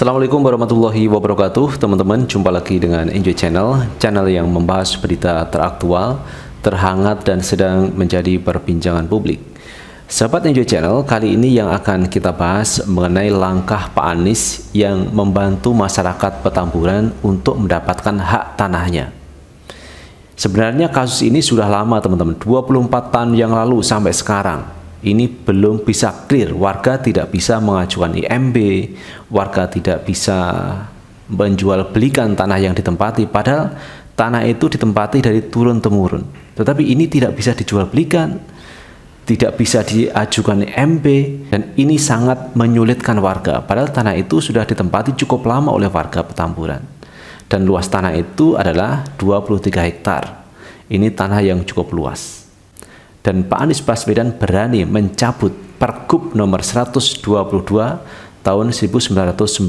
Assalamualaikum warahmatullahi wabarakatuh Teman-teman, jumpa lagi dengan Enjoy Channel Channel yang membahas berita teraktual, terhangat dan sedang menjadi perbincangan publik Sahabat Enjoy Channel, kali ini yang akan kita bahas mengenai langkah Pak Anies yang membantu masyarakat Petamburan untuk mendapatkan hak tanahnya Sebenarnya kasus ini sudah lama teman-teman, 24 tahun yang lalu sampai sekarang ini belum bisa clear. Warga tidak bisa mengajukan IMB, warga tidak bisa menjual belikan tanah yang ditempati. Padahal tanah itu ditempati dari turun temurun. Tetapi ini tidak bisa dijual belikan, tidak bisa diajukan IMB, dan ini sangat menyulitkan warga. Padahal tanah itu sudah ditempati cukup lama oleh warga Petamburan. Dan luas tanah itu adalah 23 hektar. Ini tanah yang cukup luas dan Pak Anies Baswedan berani mencabut Pergub nomor 122 tahun 1997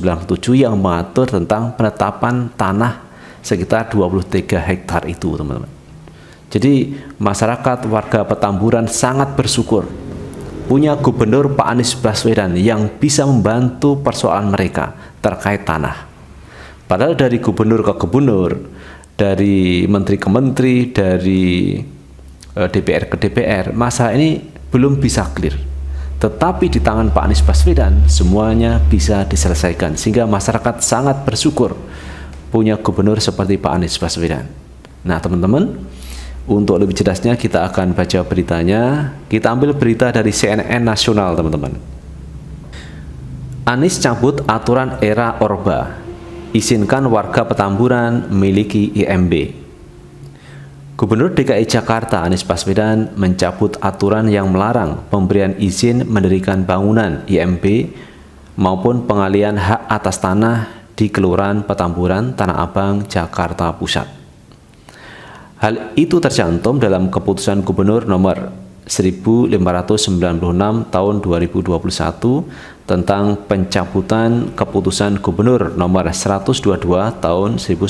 yang mengatur tentang penetapan tanah sekitar 23 hektar itu, teman-teman. Jadi masyarakat warga Petamburan sangat bersyukur punya gubernur Pak Anies Baswedan yang bisa membantu persoalan mereka terkait tanah. Padahal dari gubernur ke gubernur, dari menteri ke menteri, dari Eh, DPR ke DPR, masa ini belum bisa clear. Tetapi di tangan Pak Anies Baswedan, semuanya bisa diselesaikan. Sehingga masyarakat sangat bersyukur punya gubernur seperti Pak Anies Baswedan. Nah teman-teman, untuk lebih jelasnya kita akan baca beritanya. Kita ambil berita dari CNN Nasional teman-teman. Anies cabut aturan era Orba, izinkan warga Petamburan miliki IMB. Gubernur DKI Jakarta Anies Baswedan mencabut aturan yang melarang pemberian izin mendirikan bangunan IMB maupun pengalian hak atas tanah di Kelurahan Petamburan, Tanah Abang, Jakarta Pusat. Hal itu tercantum dalam keputusan Gubernur nomor 1596 tahun 2021 tentang pencabutan keputusan Gubernur nomor 122 tahun 1997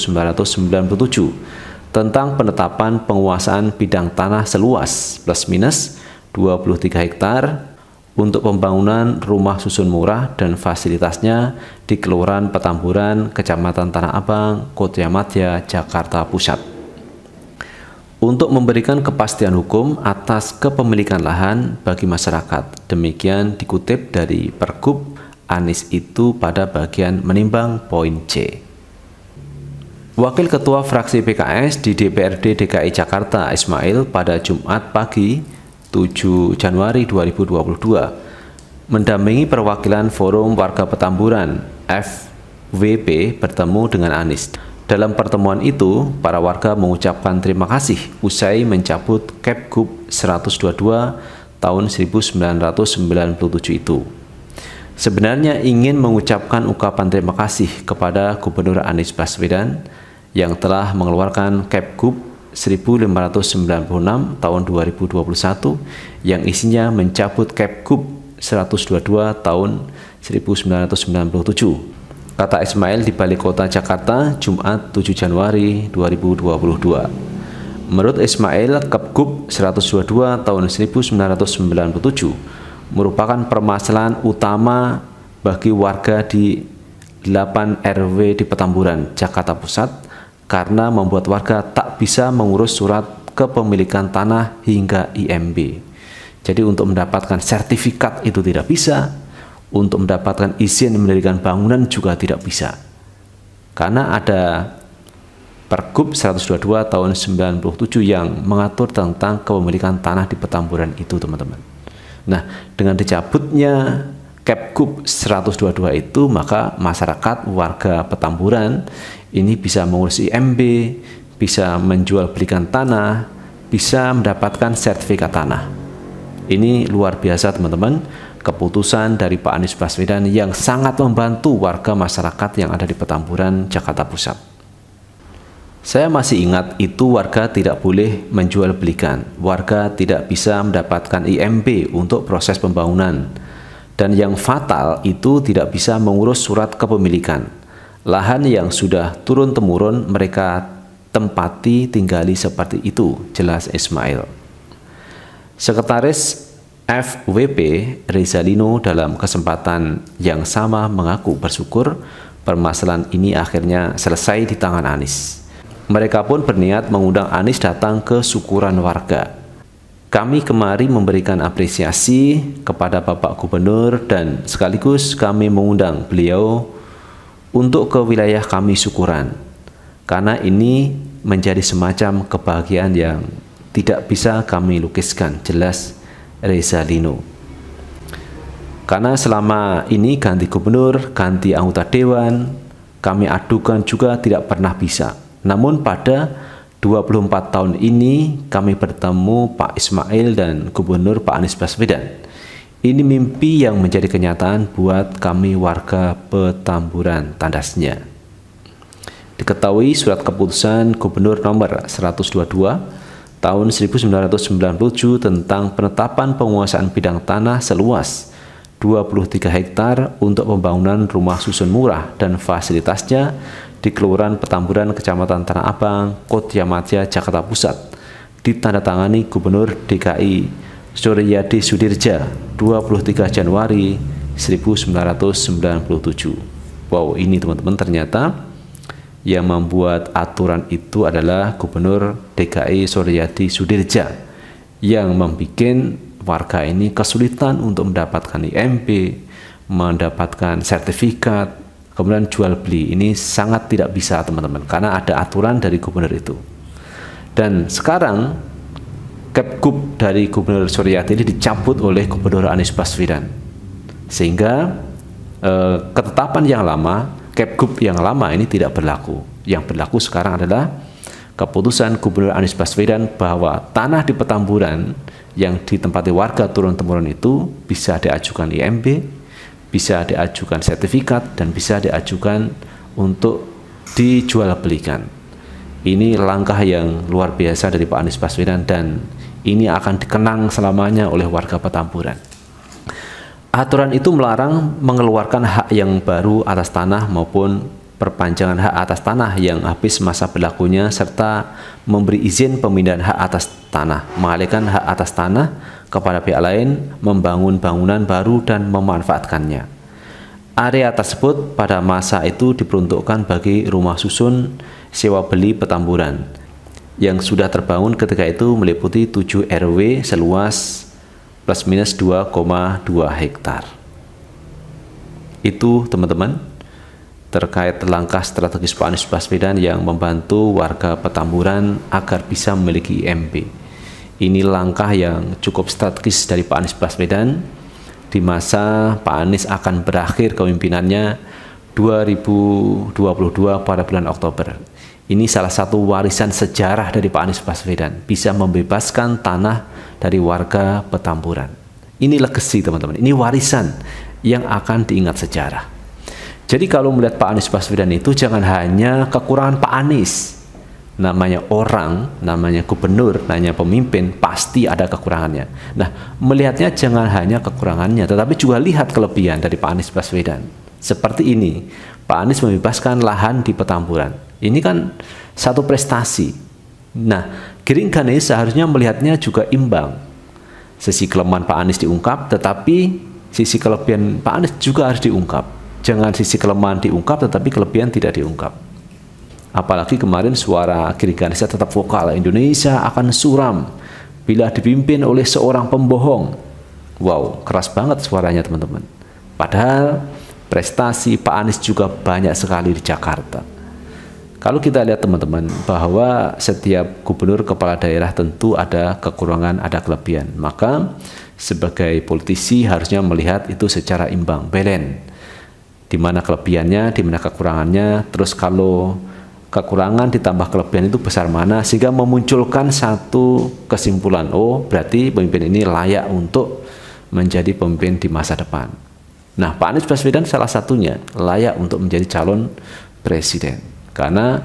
tentang penetapan penguasaan bidang tanah seluas plus minus 23 hektar untuk pembangunan rumah susun murah dan fasilitasnya di Kelurahan Petamburan, Kecamatan Tanah Abang, Kota Madya, Jakarta Pusat. Untuk memberikan kepastian hukum atas kepemilikan lahan bagi masyarakat. Demikian dikutip dari Pergub Anies itu pada bagian menimbang poin C. Wakil Ketua Fraksi PKS di DPRD DKI Jakarta Ismail pada Jumat pagi 7 Januari 2022 mendampingi perwakilan Forum Warga Petamburan FWP bertemu dengan Anies. Dalam pertemuan itu, para warga mengucapkan terima kasih usai mencabut Kepgub 122 tahun 1997 itu sebenarnya ingin mengucapkan ungkapan terima kasih kepada Gubernur Anies Baswedan yang telah mengeluarkan Kepgub 1596 tahun 2021 yang isinya mencabut Kepgub 122 tahun 1997 kata Ismail di Balai Kota Jakarta, Jumat 7 Januari 2022. Menurut Ismail, Kepgub 122 tahun 1997 merupakan permasalahan utama bagi warga di 8 RW di Petamburan, Jakarta Pusat karena membuat warga tak bisa mengurus surat kepemilikan tanah hingga IMB. Jadi untuk mendapatkan sertifikat itu tidak bisa, untuk mendapatkan izin mendirikan bangunan juga tidak bisa. Karena ada Pergub 122 tahun 97 yang mengatur tentang kepemilikan tanah di Petamburan itu, teman-teman. Nah, dengan dicabutnya Kepkup 122 itu maka masyarakat warga Petamburan ini bisa mengurus IMB, bisa menjual belikan tanah, bisa mendapatkan sertifikat tanah. Ini luar biasa teman-teman, keputusan dari Pak Anies Baswedan yang sangat membantu warga masyarakat yang ada di Petamburan, Jakarta Pusat. Saya masih ingat itu warga tidak boleh menjual belikan, warga tidak bisa mendapatkan IMB untuk proses pembangunan, dan yang fatal itu tidak bisa mengurus surat kepemilikan. Lahan yang sudah turun-temurun mereka tempati tinggali seperti itu, jelas Ismail. Sekretaris FWP Rezalino dalam kesempatan yang sama mengaku bersyukur permasalahan ini akhirnya selesai di tangan Anies. Mereka pun berniat mengundang Anies datang ke syukuran warga. Kami kemari memberikan apresiasi kepada Bapak Gubernur dan sekaligus kami mengundang beliau untuk ke wilayah kami syukuran. Karena ini menjadi semacam kebahagiaan yang tidak bisa kami lukiskan jelas Reza Lino. Karena selama ini ganti gubernur, ganti anggota dewan, kami adukan juga tidak pernah bisa. Namun pada 24 tahun ini kami bertemu Pak Ismail dan Gubernur Pak Anies Baswedan. Ini mimpi yang menjadi kenyataan buat kami warga Petamburan tandasnya. Diketahui surat keputusan Gubernur nomor 122 tahun 1997 tentang penetapan penguasaan bidang tanah seluas 23 hektar untuk pembangunan rumah susun murah dan fasilitasnya di Kelurahan Petamburan, Kecamatan Tanah Abang, Kota Madya, Jakarta Pusat. Ditandatangani Gubernur DKI Suryadi Sudirja 23 Januari 1997. Wow, ini teman-teman ternyata yang membuat aturan itu adalah Gubernur DKI Suryadi Sudirja yang membuat warga ini kesulitan untuk mendapatkan IMP, mendapatkan sertifikat, kemudian jual beli. Ini sangat tidak bisa teman-teman karena ada aturan dari gubernur itu. Dan sekarang Kepgub dari Gubernur Suryati ini dicabut oleh Gubernur Anies Baswedan. Sehingga eh, ketetapan yang lama, Kepgub yang lama ini tidak berlaku. Yang berlaku sekarang adalah keputusan Gubernur Anies Baswedan bahwa tanah di Petamburan yang ditempati warga turun-temurun itu bisa diajukan IMB, bisa diajukan sertifikat, dan bisa diajukan untuk dijual belikan. Ini langkah yang luar biasa dari Pak Anies Baswedan dan ini akan dikenang selamanya oleh warga Petamburan. Aturan itu melarang mengeluarkan hak yang baru atas tanah maupun perpanjangan hak atas tanah yang habis masa berlakunya serta memberi izin pemindahan hak atas tanah, mengalihkan hak atas tanah kepada pihak lain membangun bangunan baru dan memanfaatkannya. Area tersebut pada masa itu diperuntukkan bagi rumah susun sewa beli petamburan yang sudah terbangun ketika itu meliputi 7 RW seluas plus minus 2,2 hektar. Itu teman-teman terkait langkah strategis Pak Anies Baswedan yang membantu warga Petamburan agar bisa memiliki MP ini langkah yang cukup strategis dari Pak Anies Baswedan di masa Pak Anies akan berakhir kepemimpinannya 2022 pada bulan Oktober. Ini salah satu warisan sejarah dari Pak Anies Baswedan, bisa membebaskan tanah dari warga Petamburan. Ini legacy teman-teman, ini warisan yang akan diingat sejarah. Jadi kalau melihat Pak Anies Baswedan itu jangan hanya kekurangan Pak Anies, namanya orang, namanya gubernur, namanya pemimpin, pasti ada kekurangannya. Nah, melihatnya jangan hanya kekurangannya, tetapi juga lihat kelebihan dari Pak Anies Baswedan. Seperti ini, Pak Anies membebaskan lahan di Petamburan. Ini kan satu prestasi. Nah, Giring Ganesh seharusnya melihatnya juga imbang. Sisi kelemahan Pak Anies diungkap, tetapi sisi kelebihan Pak Anies juga harus diungkap. Jangan sisi kelemahan diungkap, tetapi kelebihan tidak diungkap. Apalagi kemarin suara kiri Ganesha tetap vokal, Indonesia akan suram bila dipimpin oleh seorang pembohong. Wow, keras banget suaranya teman-teman. Padahal prestasi Pak Anies juga banyak sekali di Jakarta. Kalau kita lihat teman-teman bahwa setiap gubernur kepala daerah tentu ada kekurangan, ada kelebihan. Maka sebagai politisi harusnya melihat itu secara imbang, balance. Di mana kelebihannya, di mana kekurangannya. Terus kalau kekurangan ditambah kelebihan itu besar mana sehingga memunculkan satu kesimpulan oh berarti pemimpin ini layak untuk menjadi pemimpin di masa depan. Nah, Pak Anies Baswedan salah satunya layak untuk menjadi calon presiden. Karena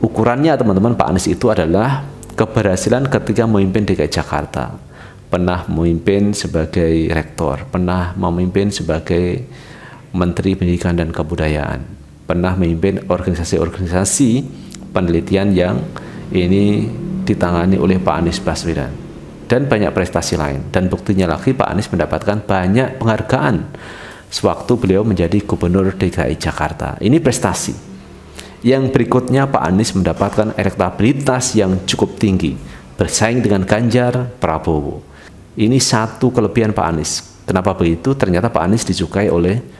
ukurannya teman-teman Pak Anies itu adalah keberhasilan ketika memimpin DKI Jakarta. Pernah memimpin sebagai rektor, pernah memimpin sebagai menteri pendidikan dan kebudayaan pernah memimpin organisasi-organisasi penelitian yang ini ditangani oleh Pak Anies Baswedan dan banyak prestasi lain dan buktinya lagi Pak Anies mendapatkan banyak penghargaan sewaktu beliau menjadi gubernur DKI Jakarta ini prestasi yang berikutnya Pak Anies mendapatkan elektabilitas yang cukup tinggi bersaing dengan Ganjar Prabowo ini satu kelebihan Pak Anies kenapa begitu ternyata Pak Anies disukai oleh